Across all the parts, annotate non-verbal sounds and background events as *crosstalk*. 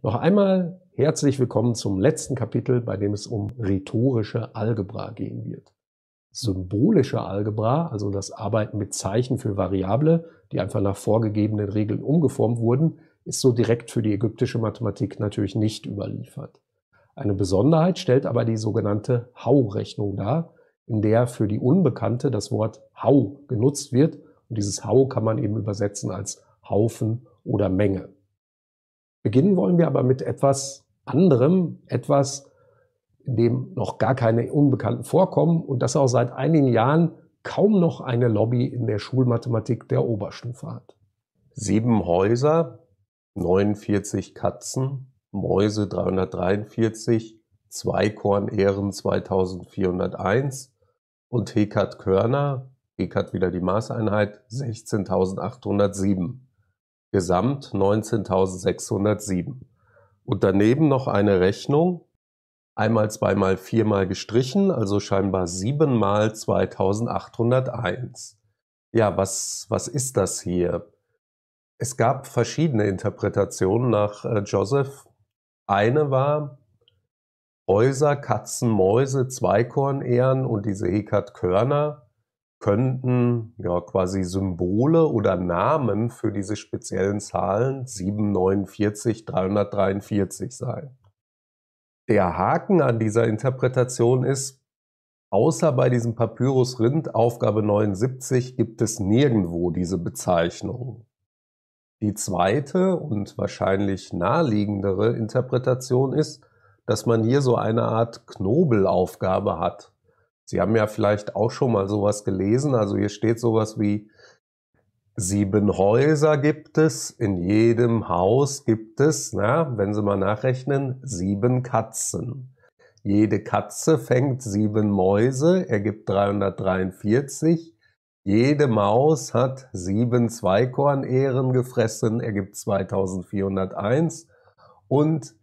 Noch einmal herzlich willkommen zum letzten Kapitel, bei dem es um rhetorische Algebra gehen wird. Symbolische Algebra, also das Arbeiten mit Zeichen für Variable, die einfach nach vorgegebenen Regeln umgeformt wurden, ist so direkt für die ägyptische Mathematik natürlich nicht überliefert. Eine Besonderheit stellt aber die sogenannte Hau-Rechnung dar, in der für die Unbekannte das Wort Hau genutzt wird. Und dieses Hau kann man eben übersetzen als Haufen oder Menge. Beginnen wollen wir aber mit etwas anderem, etwas, in dem noch gar keine Unbekannten vorkommen und das auch seit einigen Jahren kaum noch eine Lobby in der Schulmathematik der Oberstufe hat. Sieben Häuser, 49 Katzen, Mäuse 343, Zweikorn-Ehren 2401 und Hekat Körner, Hekat wieder die Maßeinheit, 16807 gesamt 19.607. Und daneben noch eine Rechnung, einmal, zweimal, viermal gestrichen, also scheinbar siebenmal 2801. Ja, was, was ist das hier? Es gab verschiedene Interpretationen nach äh, Joseph. Eine war Häuser, Katzen, Mäuse, Zweikornehren und diese Hekat Körner könnten ja quasi Symbole oder Namen für diese speziellen Zahlen 749, 343 sein. Der Haken an dieser Interpretation ist, außer bei diesem Papyrus Rind Aufgabe 79 gibt es nirgendwo diese Bezeichnung. Die zweite und wahrscheinlich naheliegendere Interpretation ist, dass man hier so eine Art Knobelaufgabe hat. Sie haben ja vielleicht auch schon mal sowas gelesen. Also hier steht sowas wie, sieben Häuser gibt es, in jedem Haus gibt es, na, wenn Sie mal nachrechnen, sieben Katzen. Jede Katze fängt sieben Mäuse, ergibt 343. Jede Maus hat sieben zweikorn gefressen, ergibt 2401. Und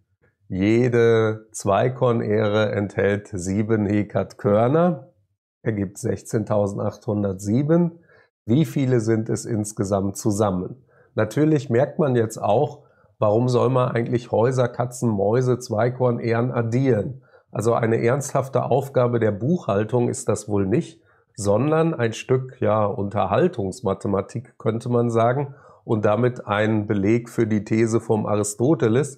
jede Zweikon-Ähre enthält sieben Hekat-Körner, ergibt 16.807. Wie viele sind es insgesamt zusammen? Natürlich merkt man jetzt auch, warum soll man eigentlich Häuser, Katzen, Mäuse, Zweikorn-Ähren addieren? Also eine ernsthafte Aufgabe der Buchhaltung ist das wohl nicht, sondern ein Stück ja, Unterhaltungsmathematik könnte man sagen und damit ein Beleg für die These vom Aristoteles,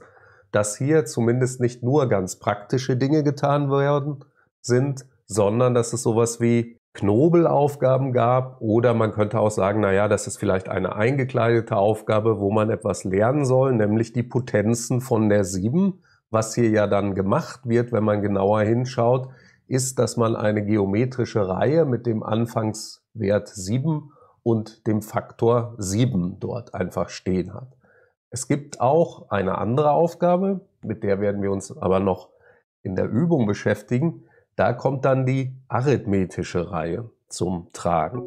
dass hier zumindest nicht nur ganz praktische Dinge getan werden sind, sondern dass es sowas wie Knobelaufgaben gab oder man könnte auch sagen, naja, das ist vielleicht eine eingekleidete Aufgabe, wo man etwas lernen soll, nämlich die Potenzen von der Sieben. Was hier ja dann gemacht wird, wenn man genauer hinschaut, ist, dass man eine geometrische Reihe mit dem Anfangswert 7 und dem Faktor 7 dort einfach stehen hat. Es gibt auch eine andere Aufgabe, mit der werden wir uns aber noch in der Übung beschäftigen. Da kommt dann die arithmetische Reihe zum Tragen.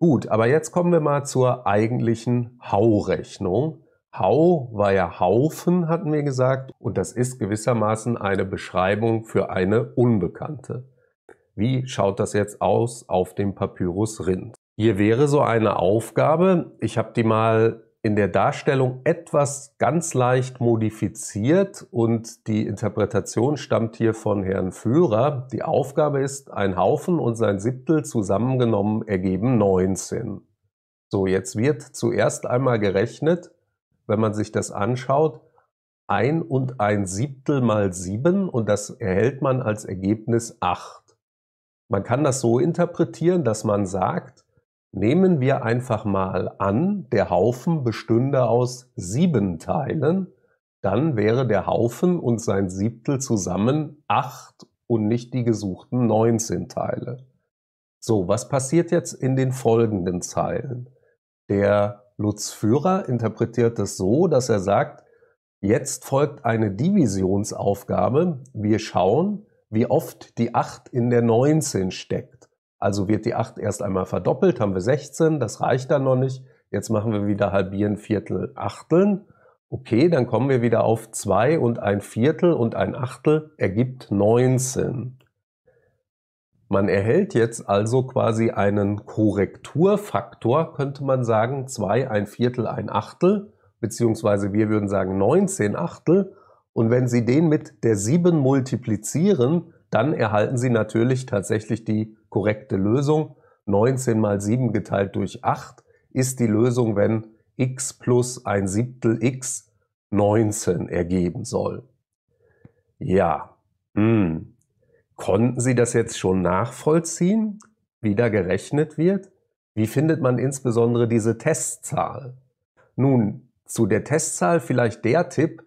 Gut, aber jetzt kommen wir mal zur eigentlichen Hau-Rechnung. Hau war ja Haufen, hatten wir gesagt, und das ist gewissermaßen eine Beschreibung für eine Unbekannte. Wie schaut das jetzt aus auf dem Papyrus Rind? Hier wäre so eine Aufgabe, ich habe die mal in der Darstellung etwas ganz leicht modifiziert und die Interpretation stammt hier von Herrn Führer. Die Aufgabe ist, ein Haufen und sein Siebtel zusammengenommen ergeben 19. So, jetzt wird zuerst einmal gerechnet, wenn man sich das anschaut, ein und ein Siebtel mal sieben und das erhält man als Ergebnis acht. Man kann das so interpretieren, dass man sagt, Nehmen wir einfach mal an, der Haufen bestünde aus sieben Teilen, dann wäre der Haufen und sein Siebtel zusammen acht und nicht die gesuchten 19 Teile. So, was passiert jetzt in den folgenden Zeilen? Der Lutz Führer interpretiert es so, dass er sagt, jetzt folgt eine Divisionsaufgabe. Wir schauen, wie oft die 8 in der 19 steckt. Also wird die 8 erst einmal verdoppelt, haben wir 16, das reicht dann noch nicht. Jetzt machen wir wieder halbieren, Viertel, Achteln. Okay, dann kommen wir wieder auf 2 und ein Viertel und ein Achtel ergibt 19. Man erhält jetzt also quasi einen Korrekturfaktor, könnte man sagen, 2, ein Viertel, ein Achtel, beziehungsweise wir würden sagen 19 Achtel. Und wenn Sie den mit der 7 multiplizieren, dann erhalten Sie natürlich tatsächlich die korrekte Lösung. 19 mal 7 geteilt durch 8 ist die Lösung, wenn x plus ein Siebtel x 19 ergeben soll. Ja, hm. konnten Sie das jetzt schon nachvollziehen, wie da gerechnet wird? Wie findet man insbesondere diese Testzahl? Nun, zu der Testzahl vielleicht der Tipp,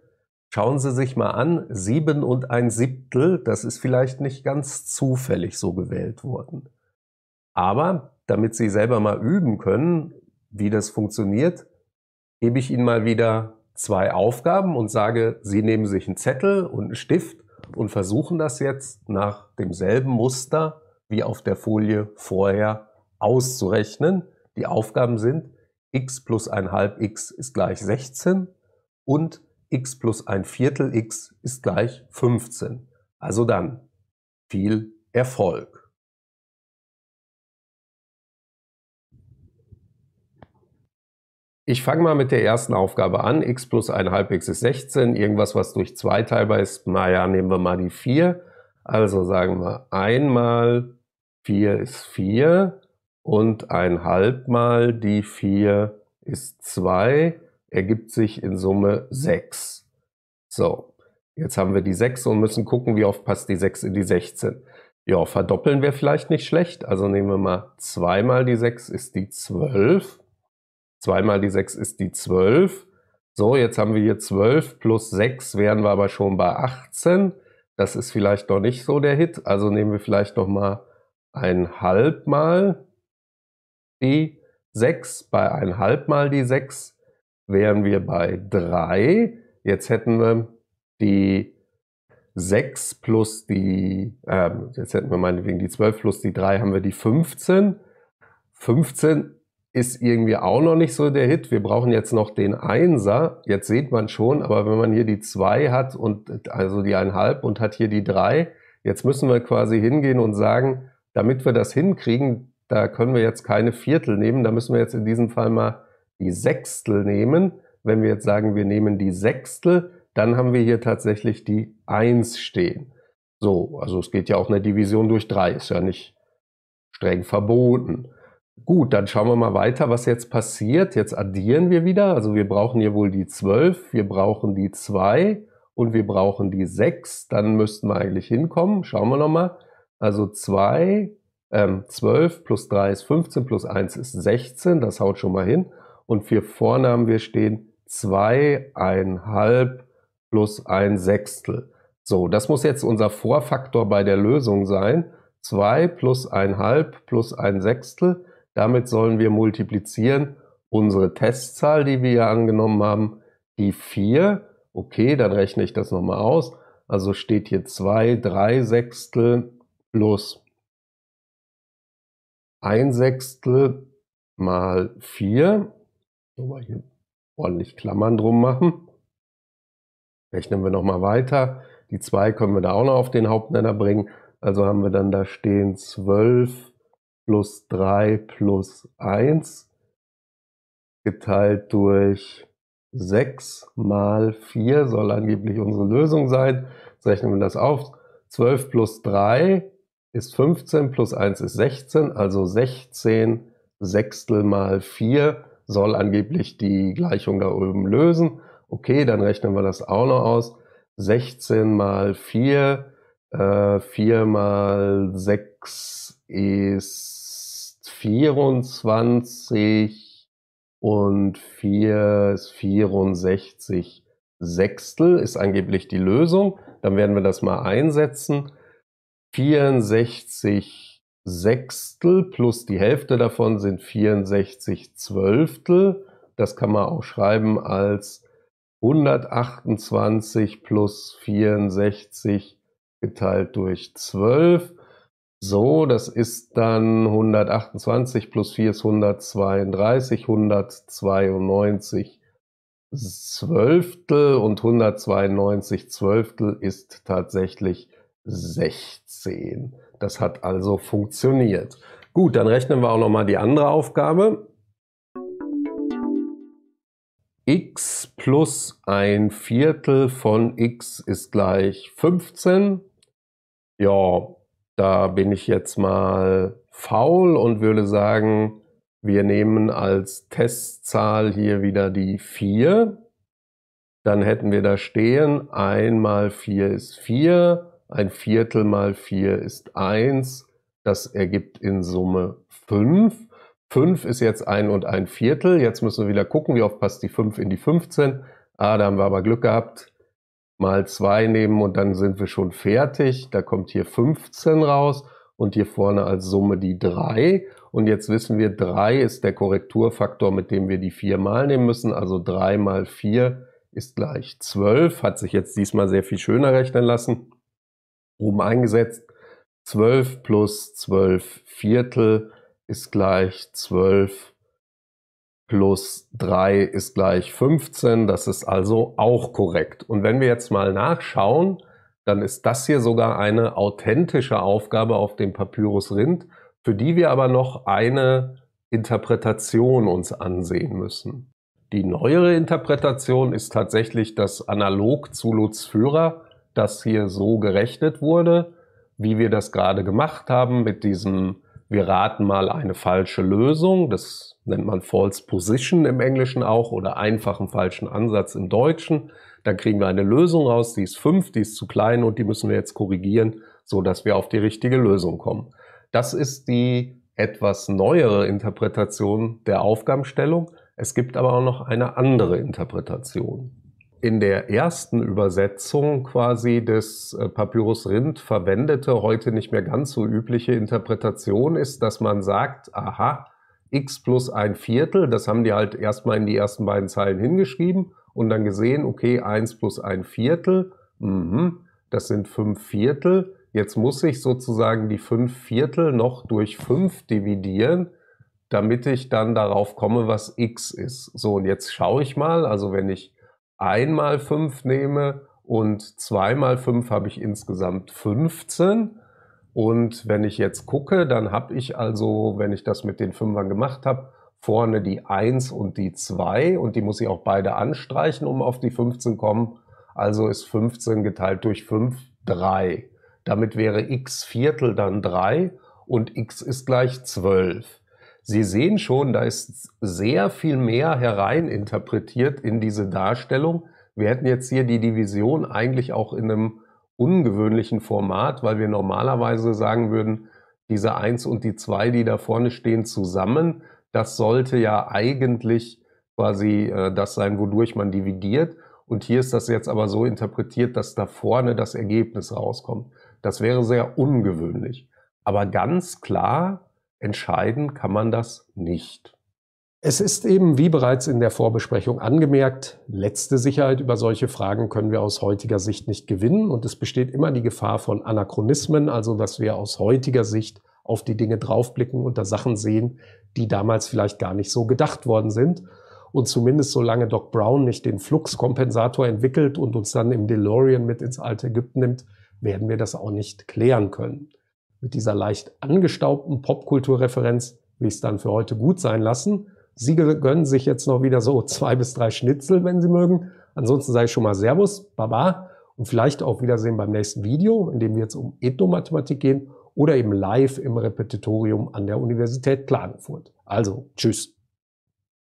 Schauen Sie sich mal an, sieben und ein Siebtel, das ist vielleicht nicht ganz zufällig so gewählt worden. Aber damit Sie selber mal üben können, wie das funktioniert, gebe ich Ihnen mal wieder zwei Aufgaben und sage, Sie nehmen sich einen Zettel und einen Stift und versuchen das jetzt nach demselben Muster wie auf der Folie vorher auszurechnen. Die Aufgaben sind x plus 1,5x ist gleich 16 und x plus ein Viertel x ist gleich 15. Also dann viel Erfolg. Ich fange mal mit der ersten Aufgabe an. x plus halb x ist 16. Irgendwas, was durch 2 teilbar ist. Naja, nehmen wir mal die 4. Also sagen wir einmal 4 ist 4 und halb mal die 4 ist 2 ergibt sich in Summe 6. So, jetzt haben wir die 6 und müssen gucken, wie oft passt die 6 in die 16. Ja, verdoppeln wir vielleicht nicht schlecht. Also nehmen wir mal 2 mal die 6 ist die 12. 2 mal die 6 ist die 12. So, jetzt haben wir hier 12 plus 6, wären wir aber schon bei 18. Das ist vielleicht doch nicht so der Hit. Also nehmen wir vielleicht doch mal ein halb mal die 6, bei ein halb mal die 6 wären wir bei 3. Jetzt hätten wir die 6 plus die, äh, jetzt hätten wir meinetwegen die 12 plus die 3, haben wir die 15. 15 ist irgendwie auch noch nicht so der Hit. Wir brauchen jetzt noch den 1er. Jetzt sieht man schon, aber wenn man hier die 2 hat und also die 1,5 und hat hier die 3, jetzt müssen wir quasi hingehen und sagen, damit wir das hinkriegen, da können wir jetzt keine Viertel nehmen, da müssen wir jetzt in diesem Fall mal die Sechstel nehmen, wenn wir jetzt sagen, wir nehmen die Sechstel, dann haben wir hier tatsächlich die 1 stehen. So, also es geht ja auch eine Division durch 3, ist ja nicht streng verboten. Gut, dann schauen wir mal weiter, was jetzt passiert. Jetzt addieren wir wieder. Also wir brauchen hier wohl die 12, wir brauchen die 2 und wir brauchen die 6. Dann müssten wir eigentlich hinkommen. Schauen wir nochmal. Also 2, ähm, 12 plus 3 ist 15 plus 1 ist 16. Das haut schon mal hin und für Vornamen wir stehen zweieinhalb plus ein Sechstel. So, das muss jetzt unser Vorfaktor bei der Lösung sein. 2 plus einhalb plus ein Sechstel. Damit sollen wir multiplizieren unsere Testzahl, die wir hier angenommen haben, die 4. Okay, dann rechne ich das nochmal aus. Also steht hier 2, 3 Sechstel plus 1 Sechstel mal 4 Nochmal hier ordentlich Klammern drum machen. Rechnen wir nochmal weiter. Die 2 können wir da auch noch auf den Hauptnenner bringen. Also haben wir dann da stehen 12 plus 3 plus 1 geteilt durch 6 mal 4 soll angeblich unsere Lösung sein. Jetzt rechnen wir das auf. 12 plus 3 ist 15 plus 1 ist 16, also 16 Sechstel mal 4 soll angeblich die Gleichung da oben lösen. Okay, dann rechnen wir das auch noch aus. 16 mal 4, äh, 4 mal 6 ist 24 und 4 ist 64. Sechstel ist angeblich die Lösung. Dann werden wir das mal einsetzen. 64 Sechstel. Sechstel plus die Hälfte davon sind 64 Zwölftel. Das kann man auch schreiben als 128 plus 64 geteilt durch 12. So, das ist dann 128 plus 4 ist 132, 192 Zwölftel und 192 Zwölftel ist tatsächlich 16. Das hat also funktioniert. Gut, dann rechnen wir auch nochmal die andere Aufgabe. x plus ein Viertel von x ist gleich 15. Ja, da bin ich jetzt mal faul und würde sagen, wir nehmen als Testzahl hier wieder die 4. Dann hätten wir da stehen, 1 mal 4 ist 4 ein Viertel mal vier ist eins. Das ergibt in Summe fünf. Fünf ist jetzt ein und ein Viertel. Jetzt müssen wir wieder gucken, wie oft passt die fünf in die 15. Ah, da haben wir aber Glück gehabt. Mal zwei nehmen und dann sind wir schon fertig. Da kommt hier 15 raus und hier vorne als Summe die drei. Und jetzt wissen wir, 3 ist der Korrekturfaktor, mit dem wir die 4 mal nehmen müssen. Also 3 mal 4 ist gleich 12. Hat sich jetzt diesmal sehr viel schöner rechnen lassen oben eingesetzt. 12 plus 12 Viertel ist gleich 12 plus 3 ist gleich 15. Das ist also auch korrekt. Und wenn wir jetzt mal nachschauen, dann ist das hier sogar eine authentische Aufgabe auf dem Papyrus Rind, für die wir aber noch eine Interpretation uns ansehen müssen. Die neuere Interpretation ist tatsächlich, dass analog zu Lutz Führer das hier so gerechnet wurde, wie wir das gerade gemacht haben mit diesem, wir raten mal eine falsche Lösung, das nennt man False Position im Englischen auch oder einfachen falschen Ansatz im Deutschen. Dann kriegen wir eine Lösung raus, die ist fünf, die ist zu klein und die müssen wir jetzt korrigieren, so dass wir auf die richtige Lösung kommen. Das ist die etwas neuere Interpretation der Aufgabenstellung. Es gibt aber auch noch eine andere Interpretation in der ersten Übersetzung quasi des äh, Papyrus Rind verwendete, heute nicht mehr ganz so übliche Interpretation ist, dass man sagt, aha, x plus ein Viertel, das haben die halt erstmal in die ersten beiden Zeilen hingeschrieben und dann gesehen, okay, eins plus ein Viertel, mh, das sind fünf Viertel. Jetzt muss ich sozusagen die fünf Viertel noch durch fünf dividieren, damit ich dann darauf komme, was x ist. So, und jetzt schaue ich mal, also wenn ich einmal fünf nehme und zweimal fünf habe ich insgesamt 15. Und wenn ich jetzt gucke, dann habe ich also, wenn ich das mit den Fünfern gemacht habe, vorne die 1 und die 2 und die muss ich auch beide anstreichen, um auf die 15 kommen. Also ist 15 geteilt durch 5 3. Damit wäre x Viertel dann 3 und x ist gleich 12. Sie sehen schon, da ist sehr viel mehr hereininterpretiert in diese Darstellung. Wir hätten jetzt hier die Division eigentlich auch in einem ungewöhnlichen Format, weil wir normalerweise sagen würden, diese 1 und die 2, die da vorne stehen, zusammen, das sollte ja eigentlich quasi äh, das sein, wodurch man dividiert. Und hier ist das jetzt aber so interpretiert, dass da vorne das Ergebnis rauskommt. Das wäre sehr ungewöhnlich. Aber ganz klar, entscheiden kann man das nicht. Es ist eben, wie bereits in der Vorbesprechung angemerkt, letzte Sicherheit über solche Fragen können wir aus heutiger Sicht nicht gewinnen und es besteht immer die Gefahr von Anachronismen, also dass wir aus heutiger Sicht auf die Dinge draufblicken und da Sachen sehen, die damals vielleicht gar nicht so gedacht worden sind. Und zumindest solange Doc Brown nicht den Fluxkompensator entwickelt und uns dann im DeLorean mit ins alte Ägypten nimmt, werden wir das auch nicht klären können. Mit dieser leicht angestaubten Popkulturreferenz will ich es dann für heute gut sein lassen. Sie gönnen sich jetzt noch wieder so *laughs* zwei bis drei Schnitzel, wenn Sie mögen. Ansonsten sage ich schon mal Servus, Baba und vielleicht auch Wiedersehen beim nächsten Video, in dem wir jetzt um Ethnomathematik gehen oder eben live im Repetitorium an der Universität Klagenfurt. Also, tschüss.